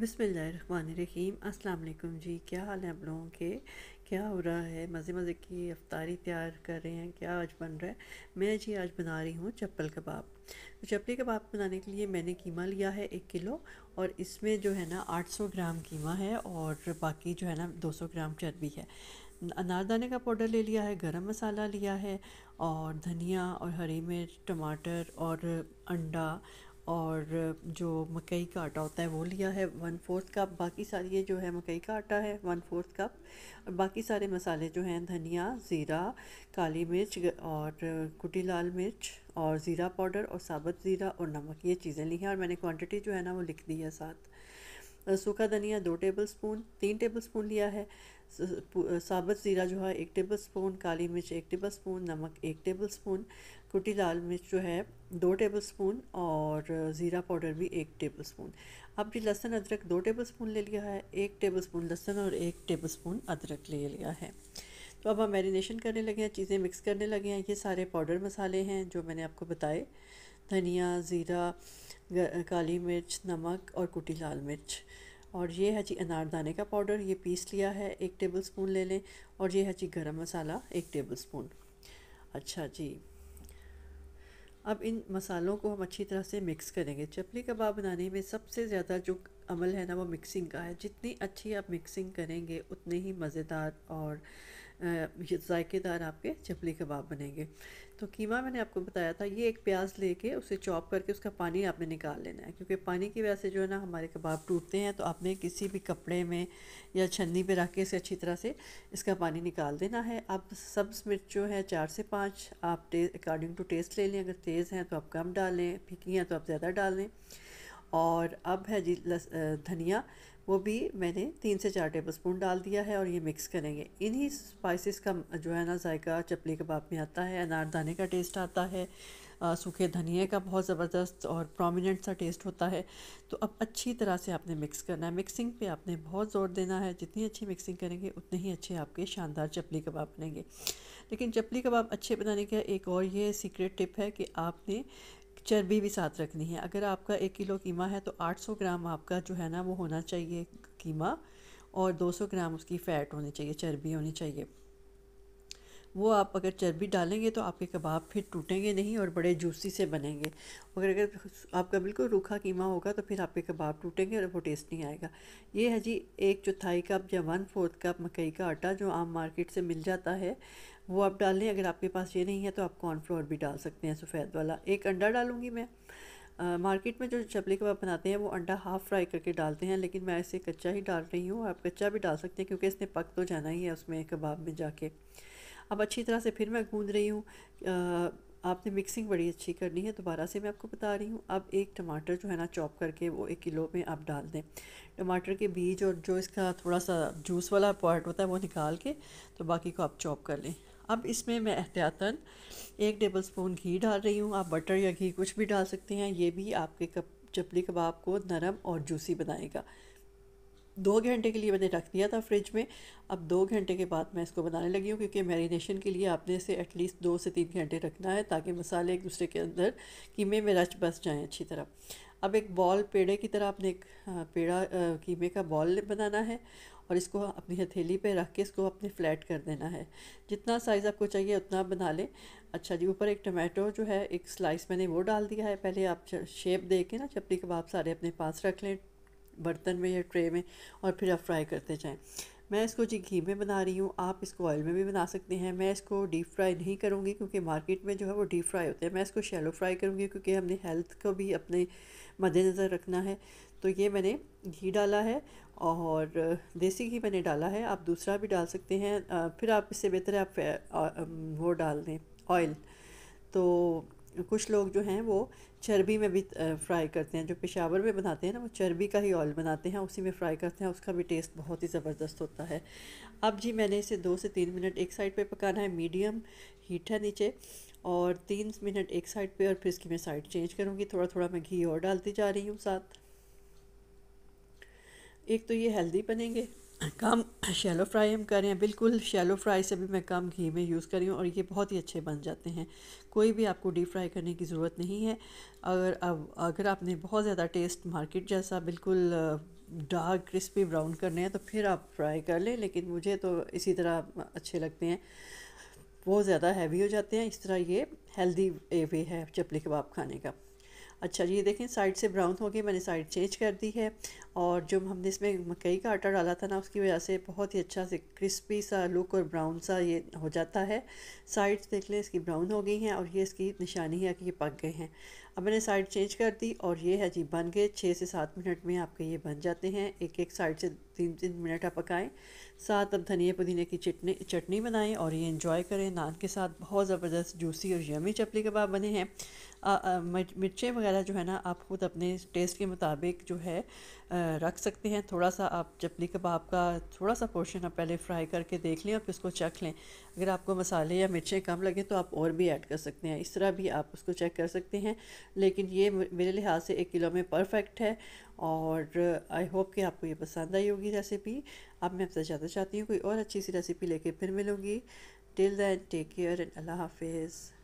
बसमीम अस्सलाम वालेकुम जी क्या हाल है आप लोगों के क्या हो रहा है मज़े मज़े की अफ्तारी तैयार कर रहे हैं क्या आज बन रहा है मैं जी आज बना रही हूँ चप्पल कबाब तो चप्पल कबाब बनाने के लिए मैंने कीमा लिया है एक किलो और इसमें जो है ना 800 ग्राम कीमा है और बाकी जो है ना 200 ग्राम चर्बी है अनारदाने का पाउडर ले लिया है गरम मसाला लिया है और धनिया और हरी मिर्च टमाटर और अंडा और जो मकई का आटा होता है वो लिया है वन फोर्थ कप बाकी सारी ये जो है मकई का आटा है वन फोर्थ कप और बाकी सारे मसाले जो हैं धनिया ज़ीरा काली मिर्च और कुटी लाल मिर्च और ज़ीरा पाउडर और साबुत ज़ीरा और नमक ये चीज़ें ली हैं और मैंने क्वांटिटी जो है ना वो लिख दी है साथ सूखा धनिया दो टेबल स्पून तीन टेबल स्पून लिया है साबुत ज़ीरा जो है एक टेबल स्पून काली मिर्च एक टेबल स्पून नमक एक टेबल स्पून कुटी लाल मिर्च जो है दो टेबल स्पून और ज़ीरा पाउडर भी एक टेबल स्पून अब जी लहसुन अदरक दो टेबल स्पून ले लिया है एक टेबल स्पून लहसुन और एक टेबल स्पून अदरक ले लिया है तो अब हम मैरिनेशन करने लगे हैं चीज़ें मिक्स करने लगे हैं ये सारे पाउडर मसाले हैं जो मैंने आपको बताए धनिया ज़ीरा काली मिर्च नमक और कुटी लाल मिर्च और ये है जी अनारदाने का पाउडर ये पीस लिया है एक टेबल स्पून ले लें और ये है जी गरम मसाला एक टेबल स्पून अच्छा जी अब इन मसालों को हम अच्छी तरह से मिक्स करेंगे चपली कबाब बनाने में सबसे ज़्यादा जो अमल है ना वो मिक्सिंग का है जितनी अच्छी आप मिक्सिंग करेंगे उतने ही मज़ेदार और जायकेदार आपके चपली कबाब बनेंगे तो कीमा मैंने आपको बताया था ये एक प्याज लेके उसे चॉप करके उसका पानी आपने निकाल लेना है क्योंकि पानी की वजह से जो है ना हमारे कबाब टूटते हैं तो आपने किसी भी कपड़े में या छन्नी पे रख के इसे अच्छी तरह से इसका पानी निकाल देना है अब सब्स मिर्च जो है चार से पाँच आप अकॉर्डिंग टू टेस्ट ले लें अगर तेज़ हैं तो आप कम डालें फीकी हैं तो आप ज़्यादा डाल लें और अब है जी लस धनिया वो भी मैंने तीन से चार टेबल स्पून डाल दिया है और ये मिक्स करेंगे इन्हीं स्पाइसेस का जो है ना जायका चपली कबाब में आता है अनारदाने का टेस्ट आता है सूखे धनिए का बहुत ज़बरदस्त और प्रोमिनेंट सा टेस्ट होता है तो अब अच्छी तरह से आपने मिक्स करना है मिक्सिंग पे आपने बहुत ज़ोर देना है जितनी अच्छी मिक्सिंग करेंगे उतने ही अच्छे आपके शानदार चपली कबाब बनेंगे लेकिन चपली कबाब अच्छे बनाने का एक और ये सीक्रेट टिप है कि आपने चर्बी भी साथ रखनी है अगर आपका एक किलो कीमा है तो 800 ग्राम आपका जो है ना वो होना चाहिए कीमा और 200 ग्राम उसकी फ़ैट होनी चाहिए चर्बी होनी चाहिए वो आप अगर चर्बी डालेंगे तो आपके कबाब फिर टूटेंगे नहीं और बड़े जूसी से बनेंगे और अगर आपका बिल्कुल रूखा कीमा होगा तो फिर आपके कबाब टूटेंगे और वो टेस्ट नहीं आएगा ये है जी एक चौथाई कप या वन फोर्थ कप मकई का आटा जो आम मार्केट से मिल जाता है वो आप डाल लें अगर आपके पास ये नहीं है तो आप कॉर्नफ्लोर भी डाल सकते हैं सफ़ेद वाला एक अंडा डालूंगी मैं आ, मार्केट में जो चपली कबाब बनाते हैं वो अंडा हाफ़ फ्राई करके डालते हैं लेकिन मैं इसे कच्चा ही डाल रही हूँ आप कच्चा भी डाल सकते हैं क्योंकि इसने पक तो जाना ही है उसमें कबाब में जाके अब अच्छी तरह से फिर मैं गूँध रही हूँ आपने मिक्सिंग बड़ी अच्छी करनी है दोबारा से मैं आपको बता रही हूँ अब एक टमाटर जो है ना चॉप करके वो एक किलो में आप डाल दें टमाटर के बीज और जो इसका थोड़ा सा जूस वाला पार्ट होता है वो निकाल के तो बाकी को आप चॉप कर लें अब इसमें मैं एहतियातन एक टेबल स्पून घी डाल रही हूँ आप बटर या घी कुछ भी डाल सकते हैं ये भी आपके कप चपली कबाब को नरम और जूसी बनाएगा दो घंटे के लिए मैंने रख दिया था फ्रिज में अब दो घंटे के बाद मैं इसको बनाने लगी हूँ क्योंकि मैरिनेशन के लिए आपने इसे एटलीस्ट दो से तीन घंटे रखना है ताकि मसाले एक दूसरे के अंदर कीमे में रच बस जाएँ अच्छी तरह अब एक बॉल पेड़े की तरह आपने एक पेड़ा कीमे का बॉल बनाना है और इसको अपनी हथेली पे रख के इसको अपने फ्लैट कर देना है जितना साइज़ आपको चाहिए उतना आप बना लें अच्छा जी ऊपर एक टमाटो जो है एक स्लाइस मैंने वो डाल दिया है पहले आप शेप दे के ना चपली कबाब सारे अपने पास रख लें बर्तन में या ट्रे में और फिर आप फ्राई करते जाएँ मैं इसको जी घी में बना रही हूँ आप इसको ऑयल में भी बना सकते हैं मैं इसको डीप फ्राई नहीं करूँगी क्योंकि मार्केट में जो है वो डीप फ्राई होते हैं मैं इसको शैलो फ्राई करूँगी क्योंकि हमने हेल्थ को भी अपने मद्देनज़र रखना है तो ये मैंने घी डाला है और देसी घी मैंने डाला है आप दूसरा भी डाल सकते हैं फिर आप इससे बेहतर है आप वो डाल दें ऑयल तो कुछ लोग जो हैं वो चर्बी में भी फ्राई करते हैं जो पेशावर में बनाते हैं ना वो चर्बी का ही ऑयल बनाते हैं उसी में फ्राई करते हैं उसका भी टेस्ट बहुत ही ज़बरदस्त होता है अब जी मैंने इसे दो से तीन मिनट एक साइड पे पकाना है मीडियम हीट है नीचे और तीन मिनट एक साइड पे और फिर इसकी मैं साइड चेंज करूँगी थोड़ा थोड़ा मैं घी और डालती जा रही हूँ साथ एक तो ये हेल्दी बनेंगे कम शैलो फ्राई हम कर रहे हैं बिल्कुल शैलो फ्राई से भी मैं कम घी में यूज़ कर रही हूँ और ये बहुत ही अच्छे बन जाते हैं कोई भी आपको डीप फ्राई करने की ज़रूरत नहीं है अगर अब अगर आपने बहुत ज़्यादा टेस्ट मार्केट जैसा बिल्कुल डार्क क्रिस्पी ब्राउन करने हैं तो फिर आप फ्राई कर लें लेकिन मुझे तो इसी तरह अच्छे लगते हैं बहुत ज़्यादा हैवी हो जाते हैं इस तरह ये हेल्दी वे है चपली कबाब खाने का अच्छा ये देखें साइड से ब्राउन हो गई मैंने साइड चेंज कर दी है और जो हमने इसमें मकई का आटा डाला था ना उसकी वजह से बहुत ही अच्छा से क्रिस्पी सा लुक और ब्राउन सा ये हो जाता है साइड्स देख लें इसकी ब्राउन हो गई हैं और ये इसकी निशानी है कि ये पक गए हैं अब मैंने साइड चेंज कर दी और ये है जी बन गए छः से सात मिनट में आपके ये बन जाते हैं एक एक साइड से तीन तीन मिनट आप पकाएं साथ अब धनिया पुदीने की चटनी चटनी बनाएं और ये इन्जॉय करें नान के साथ बहुत ज़बरदस्त जूसी और यमी चपली कबाब बने हैं मिर्चें वगैरह जो है ना आप खुद अपने टेस्ट के मुताबिक जो है रख सकते हैं थोड़ा सा आप चपली कबाब का थोड़ा सा पोर्शन आप पहले फ्राई करके देख लें आप इसको चेक लें अगर आपको मसाले या मिर्चें कम लगे तो आप और भी ऐड कर सकते हैं इस तरह भी आप उसको चेक कर सकते हैं लेकिन ये मेरे लिहाज से एक किलो में परफेक्ट है और आई होप कि आपको ये पसंद आई होगी रेसिपी अब मैं आपसे ज़्यादा चाहती हूँ कोई और अच्छी सी रेसिपी लेके फिर मिलूँगी till then take care and अल्लाह हाफिज़